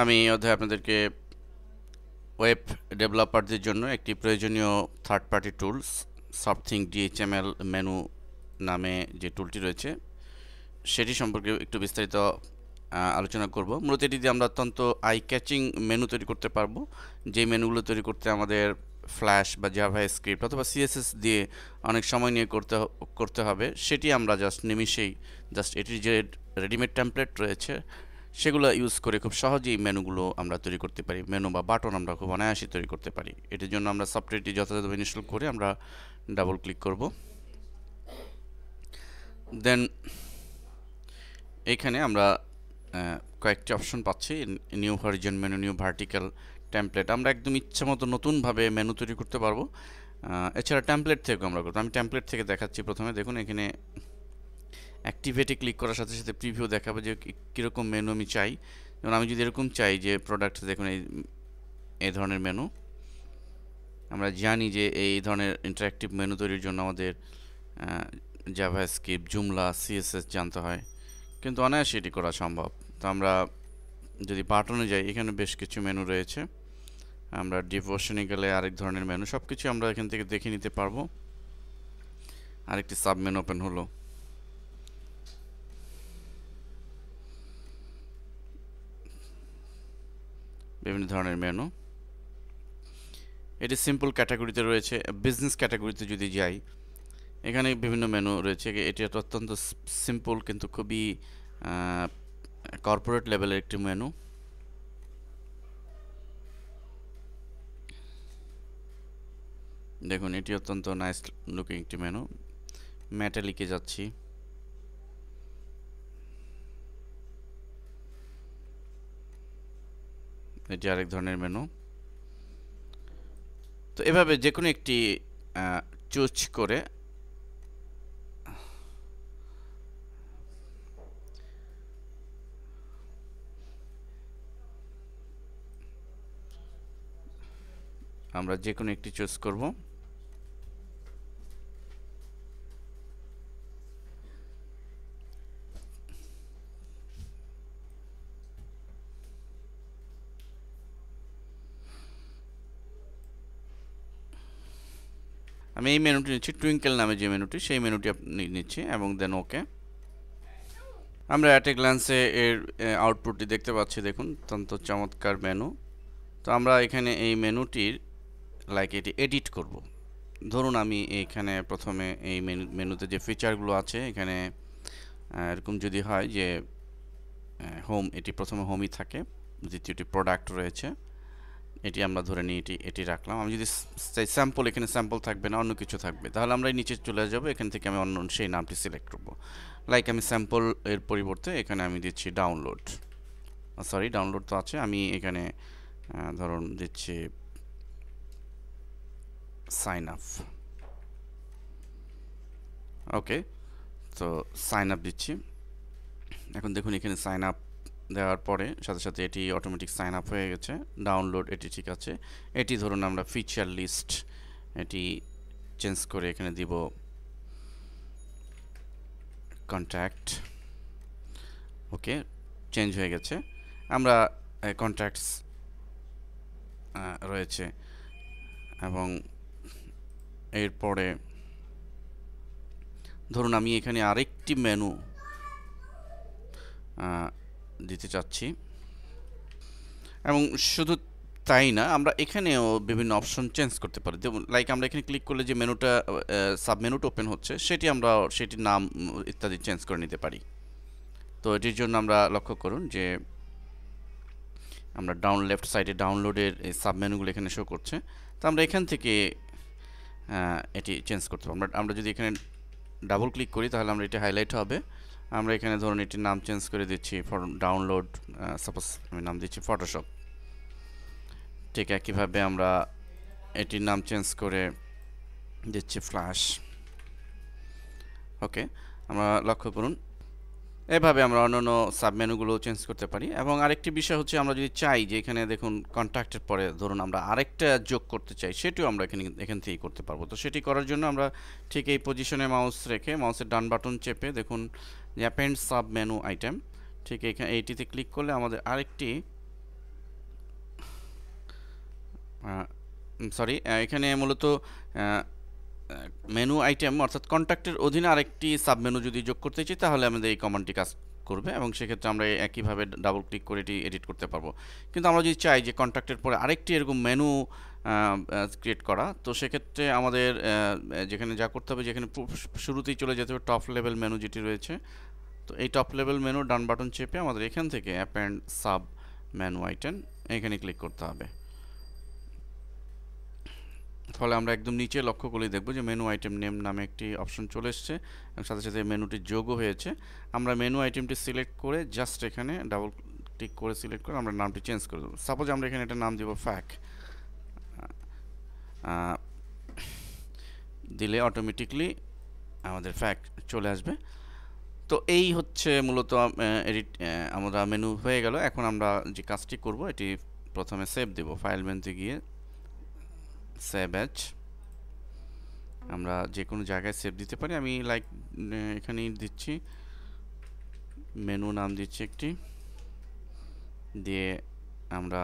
আমি অধ্যায় আপনাদেরকে ওয়েব ডেভেলপারদের জন্য একটি প্রয়োজনীয় third party tools Sothink DHTML menu নামে যে টুলটি রয়েছে সেটি সম্পর্কে একটু বিস্তারিত আলোচনা করব মূলত এটি দিয়ে আমরা অত্যন্ত আই ক্যাচিং মেনু তৈরি করতে পারবো যে মেনুগুলো তৈরি করতে আমাদের ফ্ল্যাশ বা জাভা স্ক্রিপ্ট অথবা সিএসএস দিয়ে অনেক সময় নিয়ে করতে করতে হবে সেটি আমরা জাস্ট নিমিশেই জাস্ট এটির যে রেডিমেড ট্যাম্পলেট রয়েছে সেগুলো ইউজ করে খুব সহজেই মেনুগুলো আমরা তৈরি করতে পারি মেনু বা বাটন আমরা খুব অনায়াসে তৈরি করতে পারি এটির জন্য আমরা সফটওয়্যারটি যথাযথ ইনস্টল করে আমরা ডাবল ক্লিক করব দেন এখানে আমরা কয়েকটি অপশন পাচ্ছি new version menu new vertical template আমরা একদম ইচ্ছে মতো নতুনভাবে মেনু তৈরি করতে পারবো এছাড়া টেমপ্লেট থেকে আমরা করবো আমি টেমপ্লেট থেকে দেখাচ্ছি প্রথমে দেখুন এখানে অ্যাক্টিভেটে ক্লিক করার সাথে সাথে প্রিভিউ দেখাবে যে কীরকম মেনু আমি চাই যেমন আমি যদি এরকম চাই যে প্রোডাক্ট দেখুন এই এই ধরনের মেনু আমরা জানি যে এই ধরনের ইন্টারাক্টিভ মেনু তৈরির জন্য আমাদের জাভা স্কিপ জুমলা সিএসএস জানতে হয় কিন্তু অনায়াসে এটি করা সম্ভব তো আমরা যদি পার্টনে যাই এখানে বেশ কিছু মেনু রয়েছে আমরা ডিভোশনে গেলে আরেক ধরনের মেনু সব কিছু আমরা এখান থেকে দেখে নিতে পারবো আরেকটি সাবমেন ওপেন হলো বিভিন্ন ধরনের মেনু এটি সিম্পল ক্যাটাগরিতে রয়েছে বিজনেস ক্যাটাগরিতে যদি যাই এখানে বিভিন্ন মেনু রয়েছে এটি অত্যন্ত সিম্পল কিন্তু খুবই কর্পোরেট লেভেলের একটি মেনু দেখুন এটি অত্যন্ত নাইস লুকিং একটি মেনু লিখে যাচ্ছি এটি আরেক ধরনের মেনু তো এভাবে যে কোনো একটি চুজ করে আমরা যে কোনো একটি চুজ করবো আমি এই মেনুটি নিচ্ছি টুইঙ্কেল নামে যে মেনুটি সেই মেনুটি আপনি নিচ্ছি এবং দেন ওকে আমরা অ্যাট এ গ্লান্সে এর আউটপুটটি দেখতে পাচ্ছি দেখুন অত্যন্ত চমৎকার মেনু তো আমরা এখানে এই মেনুটির লাইক এটি এডিট করব। ধরুন আমি এখানে প্রথমে এই মেনু মেনুতে যে ফিচারগুলো আছে এখানে এরকম যদি হয় যে হোম এটি প্রথমে হোমই থাকে দ্বিতীয়টি প্রোডাক্ট রয়েছে এটি আমরা ধরে নিই এটি এটি রাখলাম আমি যদি স্যাম্পল এখানে স্যাম্পল থাকবে না অন্য কিছু থাকবে তাহলে আমরা নিচে চলে যাব এখান থেকে আমি অন্য সেই নামটি সিলেক্ট করব লাইক আমি স্যাম্পল এর পরিবর্তে এখানে আমি দিচ্ছি ডাউনলোড সরি ডাউনলোড তো আছে আমি এখানে ধরুন দিচ্ছি সাইন আপ ওকে তো সাইন আপ দিচ্ছি এখন দেখুন এখানে সাইন আপ দেওয়ার পরে সাথে সাথে এটি অটোমেটিক সাইন আপ হয়ে গেছে ডাউনলোড এটি ঠিক আছে এটি ধরুন আমরা ফিচার লিস্ট এটি চেঞ্জ করে এখানে দিব কন্ট্যাক্ট ওকে চেঞ্জ হয়ে গেছে আমরা কন্ট্যাক্টস রয়েছে এবং এরপরে ধরুন আমি এখানে আরেকটি মেনু দিতে চাচ্ছি এবং শুধু তাই না আমরা এখানেও বিভিন্ন অপশন চেঞ্জ করতে পারি যেমন লাইক আমরা এখানে ক্লিক করলে যে মেনুটা সাব মেনুটা ওপেন হচ্ছে সেটি আমরা সেটির নাম ইত্যাদি চেঞ্জ করে নিতে পারি তো এটির জন্য আমরা লক্ষ্য করুন যে আমরা ডাউন লেফট সাইডে ডাউনলোডের সাব মেনুগুলো এখানে শো করছে তো আমরা এখান থেকে এটি চেঞ্জ করতে পারবো আমরা আমরা যদি এখানে ডাবল ক্লিক করি তাহলে আমরা এটি হাইলাইট হবে আমরা এখানে ধরুন এটির নাম চেঞ্জ করে দিচ্ছি ফর ডাউনলোড সাপোজ আমি নাম দিচ্ছি ফটোশপ ঠিক একইভাবে আমরা এটির নাম চেঞ্জ করে দিচ্ছি ফ্ল্যাশ ওকে আমরা লক্ষ্য করুন এভাবে আমরা অন্যান্য সাবমেনুগুলো চেঞ্জ করতে পারি এবং আরেকটি বিষয় হচ্ছে আমরা যদি চাই যে এখানে দেখুন কন্ট্যাক্টের পরে ধরুন আমরা আরেকটা যোগ করতে চাই সেটিও আমরা এখানে এখান থেকেই করতে পারবো তো সেটি করার জন্য আমরা ঠিক এই পজিশনে মাউস রেখে মাউসের ডান বাটন চেপে দেখুন অ্যাপেন্ড সাব মেনু আইটেম ঠিক এখানে এইটিতে ক্লিক করলে আমাদের আরেকটি সরি এখানে মূলত মেনু আইটেম অর্থাৎ কন্ট্যাক্টের অধীনে আরেকটি সাব মেনু যদি যোগ করতে চাই তাহলে আমাদের এই কমান্ডটি কাজ করবে এবং সেক্ষেত্রে আমরা একইভাবে ডাবল ক্লিক করে এটি এডিট করতে পারবো কিন্তু আমরা যদি চাই যে কন্ট্যাক্টের পরে আরেকটি এরকম মেনু ক্রিয়েট করা তো সেক্ষেত্রে আমাদের যেখানে যা করতে হবে যেখানে শুরুতেই চলে যেতে হবে টপ লেভেল মেনু যেটি রয়েছে তো এই টপ লেভেল মেনু ডান বাটন চেপে আমাদের এখান থেকে app and sub menu item এখানে ক্লিক করতে হবে ফলে আমরা একদম নিচে লক্ষ্য করলেই দেখব যে মেনু আইটেম নেম নামে একটি অপশন চলে এসছে এবং সাথে সাথে মেনুটি যোগও হয়েছে আমরা মেনু আইটেমটি সিলেক্ট করে জাস্ট এখানে ডাবল টিক করে সিলেক্ট করে আমরা নামটি চেঞ্জ করে দেবো সাপোজ আমরা এখানে এটা নাম দেবো ফ্যাক দিলে অটোমেটিকলি আমাদের ফ্যাক চলে আসবে তো এই হচ্ছে মূলত এডিট আমরা মেনু হয়ে গেল এখন আমরা যে কাজটি করব এটি প্রথমে সেভ দেব ফাইল মেনতে গিয়ে সেভ অ্যাজ আমরা যে কোনো জায়গায় সেভ দিতে পারি আমি লাইক এখানেই দিচ্ছি মেনু নাম দিচ্ছি একটি দিয়ে আমরা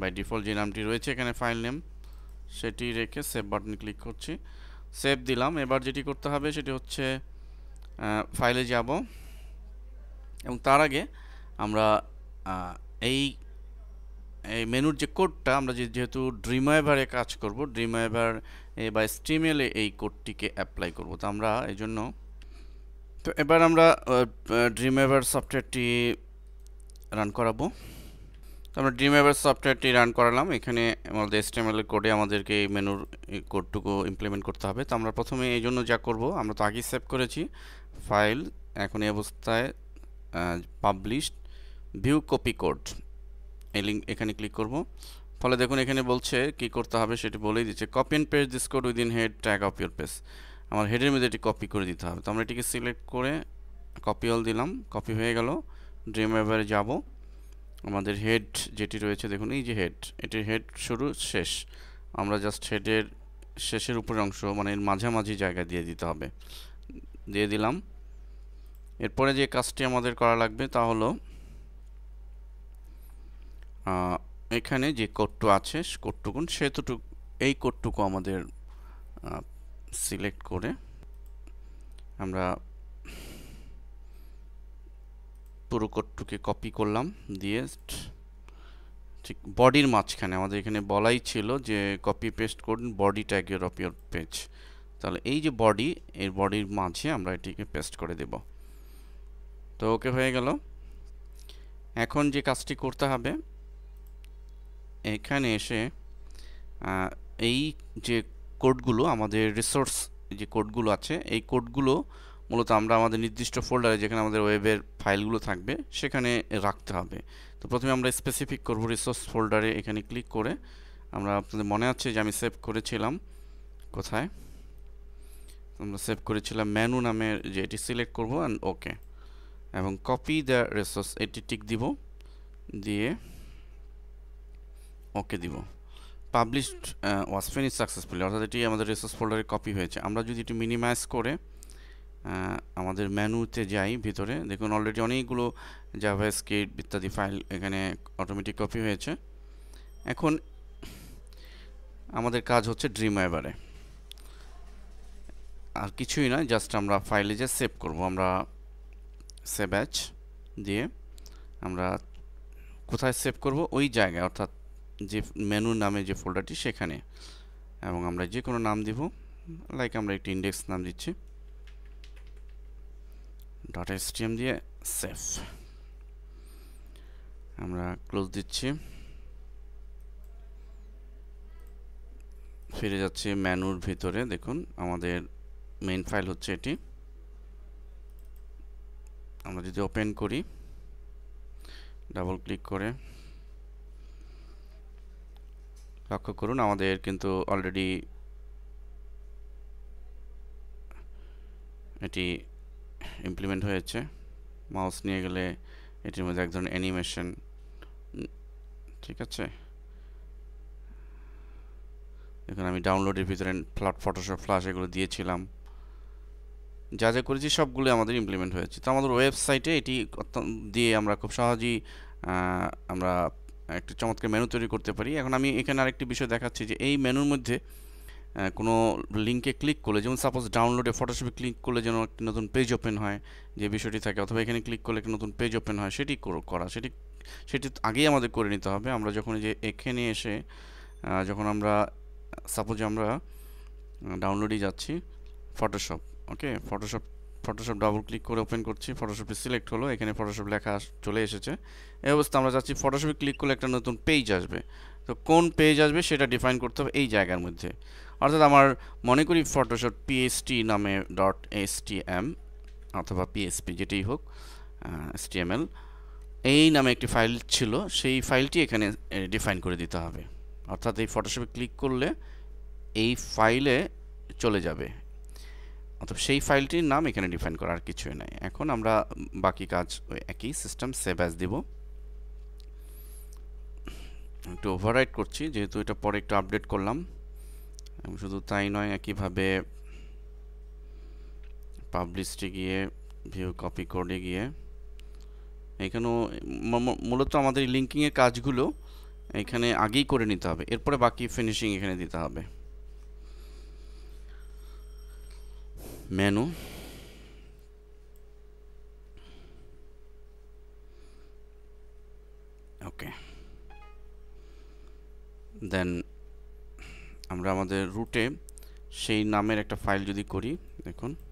বাই ডিফল্ট যে নামটি রয়েছে এখানে ফাইল নেম সেটি রেখে সেভ বাটন ক্লিক করছি সেভ দিলাম এবার যেটি করতে হবে সেটি হচ্ছে ফাইলে যাব এবং তার আগে আমরা এই এই মেনুর যে কোডটা আমরা যেহেতু ড্রিমাইভারে কাজ করব ড্রিমাইভার বা স্ট্রিমেলে এই কোডটিকে অ্যাপ্লাই করব তো আমরা এই জন্য তো এবার আমরা ড্রিমাইভার সফটওয়্যারটি রান করাবো তো আমরা ড্রিমাইভার সফটওয়্যারটি রান করালাম এখানে আমাদের স্টিমেলের কোডে আমাদেরকে এই মেনুর কোডটুকু ইমপ্লিমেন্ট করতে হবে তো আমরা প্রথমে এই জন্য যা করব আমরা তো আগেই সেভ করেছি ফাইল এখন এই অবস্থায় পাবলিশড ভিউ কপি কোড এই লিঙ্ক এখানে ক্লিক করব ফলে দেখুন এখানে বলছে কি করতে হবে সেটি বলেই দিচ্ছে copy and paste this code within head tag of your page আমার হেডের মধ্যে এটি কপি করে দিতে হবে তো আমরা এটিকে সিলেক্ট করে কপি অল দিলাম কপি হয়ে গেল ড্রিম এভারে যাবো আমাদের হেড যেটি রয়েছে দেখুন এই যে হেড এটির হেড শুরু শেষ আমরা জাস্ট হেডের শেষের উপরের অংশ মানে এর মাঝামাঝি জায়গা দিয়ে দিতে হবে দিয়ে দিলাম এরপরে যে কাজটি আমাদের করা লাগবে তা হলো এখানে যে কোডটু আছে কোডটুকুন সেতুটুকু এই কোডটুকু আমাদের সিলেক্ট করে আমরা পুরো কোডটুকে কপি করলাম দিয়ে ঠিক বডির মাঝখানে আমাদের এখানে বলাই ছিল যে কপি পেস্ট করুন body tag your of your page তাহলে এই যে বডি এর বডির মাঝে আমরা এটিকে পেস্ট করে দেব তো ওকে হয়ে গেল এখন যে কাজটি করতে হবে এখানে এসে এই যে কোডগুলো আমাদের রিসোর্স যে কোডগুলো আছে এই কোডগুলো মূলত আমরা আমাদের নির্দিষ্ট ফোল্ডারে যেখানে আমাদের ওয়েবের ফাইলগুলো থাকবে সেখানে রাখতে হবে তো প্রথমে আমরা স্পেসিফিক করব রিসোর্স ফোল্ডারে এখানে ক্লিক করে আমরা আপনাদের মনে আছে যে আমি সেভ করেছিলাম কোথায় আমরা সেভ করেছিলাম ম্যানু নামের যে এটি সিলেক্ট করবো অ্যান্ড ওকে এবং কপি দ্য রিসোর্স এটি টিক দিব দিয়ে ওকে দিব পাবলিশড ওয়াজ ফিনিশ সাকসেসফুলি অর্থাৎ এটি আমাদের রিসোর্স ফোল্ডারে কপি হয়েছে আমরা যদি এটি মিনিমাইজ করে আমাদের ম্যানুতে যাই ভিতরে দেখুন অলরেডি অনেকগুলো জাভা স্ক্রিপ্ট ইত্যাদি ফাইল এখানে অটোমেটিক কপি হয়েছে এখন আমাদের কাজ হচ্ছে ড্রিম ওয়েবারে আর কিছুই না জাস্ট আমরা ফাইলে যে সেভ করব আমরা সেভ অ্যাচ দিয়ে আমরা কোথায় সেভ করব ওই জায়গায় অর্থাৎ যে মেনু নামে যে ফোল্ডারটি সেখানে এবং আমরা যে কোনো নাম দিব লাইক আমরা একটি ইন্ডেক্স নাম দিচ্ছি ডট স্টিএম দিয়ে সেফ আমরা ক্লোজ দিচ্ছি ফিরে যাচ্ছি ম্যানুর ভিতরে দেখুন আমাদের মেইন ফাইল হচ্ছে এটি আমরা যদি ওপেন করি ডাবল ক্লিক করে লক্ষ্য করুন আমাদের কিন্তু অলরেডি এটি ইমপ্লিমেন্ট হয়েছে মাউস নিয়ে গেলে এটির মধ্যে এক ধরনের অ্যানিমেশন ঠিক আছে দেখুন আমি ডাউনলোডের ভিতরে ফ্লাট ফটোশপ ফ্লাস এগুলো দিয়েছিলাম যা যা করেছি সবগুলো আমাদের ইমপ্লিমেন্ট হয়েছে তো আমাদের ওয়েবসাইটে এটি দিয়ে আমরা খুব সহজেই আমরা একটা চমৎকার মেনু তৈরি করতে পারি এখন আমি এখানে আরেকটি বিষয় দেখাচ্ছি যে এই মেনুর মধ্যে কোনো লিঙ্কে ক্লিক করলে যেমন সাপোজ ডাউনলোডে ফটোশপে ক্লিক করলে যেন একটি নতুন পেজ ওপেন হয় যে বিষয়টি থাকে অথবা এখানে ক্লিক করলে একটি নতুন পেজ ওপেন হয় সেটি করা সেটি সেটি আগেই আমাদের করে নিতে হবে আমরা যখন যে এখানে এসে যখন আমরা সাপোজ আমরা ডাউনলোডে যাচ্ছি Photoshop okay Photoshop Photoshop double click করে ওপেন করছি ফটোশপটি সিলেক্ট হলো এখানে ফটোশপ লেখা চলে এসেছে এই অবস্থা আমরা যাচ্ছি ফটোশপে ক্লিক করলে একটা নতুন পেজ আসবে তো কোন পেজ আসবে সেটা ডিফাইন করতে হবে এই জায়গার মধ্যে অর্থাৎ আমার মনে করি ফটোশপ পিএসটি নামে ডট এসটিএম অথবা পিএসপি যেটাই হোক এসটিএমএল এই নামে একটি ফাইল ছিল সেই ফাইলটি এখানে ডিফাইন করে দিতে হবে অর্থাৎ এই ফটোশপে ক্লিক করলে এই ফাইলে চলে যাবে অথবা সেই ফাইলটির নাম এখানে ডিফাইন আর কিছুই নাই এখন আমরা বাকি কাজ ওই একই সিস্টেম সেভ অ্যাজ দিব একটু ওভাররাইড করছি যেহেতু এটা পরে একটু আপডেট করলাম শুধু তাই নয় একইভাবে পাবলিশে গিয়ে ভিউ কপি করে গিয়ে এখানেও মূলত আমাদের লিঙ্কিংয়ের কাজগুলো এখানে আগেই করে নিতে হবে এরপরে বাকি ফিনিশিং এখানে দিতে হবে menu okay then আমরা আমাদের রুটে সেই নামের একটা ফাইল যদি করি দেখুন